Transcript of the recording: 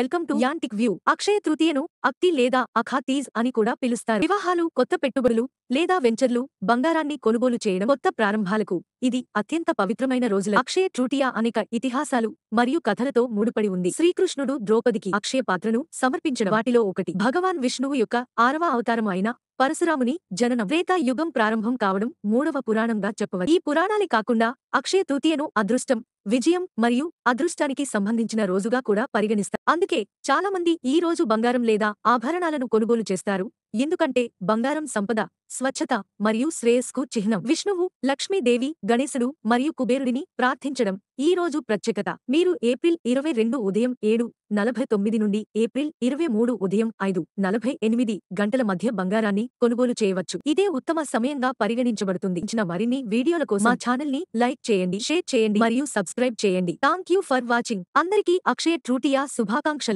welcome to antique view Akshaya తృతీయను అక్తి లేదా అఖాతీజ్ అని కూడా పిలుస్తారు వివాహాలు కొత్త పెట్టుబడులు లేదా వెంచర్లు బంగారాన్ని కొనుగోలు చేయడం కొత్త ప్రారంభాలకు ఇది అత్యంత పవిత్రమైన రోజుల అక్షయ తృతీయ అనేక ఇతిహాసాలు మరియు కథలతో ముడిపడి ఉంది శ్రీకృష్ణుడు ద్రౌపదికి అక్షయ పాత్రను సమర్పించడం వాటిలో ఒకటి భగవాన్ విష్ణువు యొక్క ఆరవ అవతారం అయిన పరశురాముని జననం త్రేతా యుగం ప్రారంభం కావడం మూడవ పురాణంగా చెప్పవచ్చు ఈ పురాణాలే కాకుండా అక్షయ తృతీయను అదృష్టం విజయం మరియు అదృష్టానికి సంబంధించిన రోజుగా కూడా పరిగణిస్తారు అందుకే చాలామంది ఈ రోజు బంగారం లేదా ఆభరణాలను కొనుగోలు చేస్తారు ఎందుకంటే బంగారం సంపద స్వచ్ఛత మరియు శ్రేయస్కు చిహ్నం విష్ణువు లక్ష్మీదేవి గణేశుడు మరియు కుబేరుడిని ప్రార్థించడం ఈ రోజు ప్రత్యేకత మీరు ఏప్రిల్ ఇరవై రెండు ఉదయం ఏడు నలభై తొమ్మిది నుండి ఏప్రిల్ ఇరవై మూడు ఉదయం ఐదు నలభై ఎనిమిది గంటల మధ్య బంగారాన్ని కొనుగోలు చేయవచ్చు ఇదే ఉత్తమ సమయంగా పరిగణించబడుతుంది ఇచ్చిన మరిన్ని వీడియోల కోసం మా ఛానల్ ని లైక్ చేయండి షేర్ చేయండి మరియు సబ్స్క్రైబ్ చేయండి థ్యాంక్ యూ ఫర్ వాచింగ్ అందరికీ అక్షయ ట్రూటియా శుభాకాంక్షలు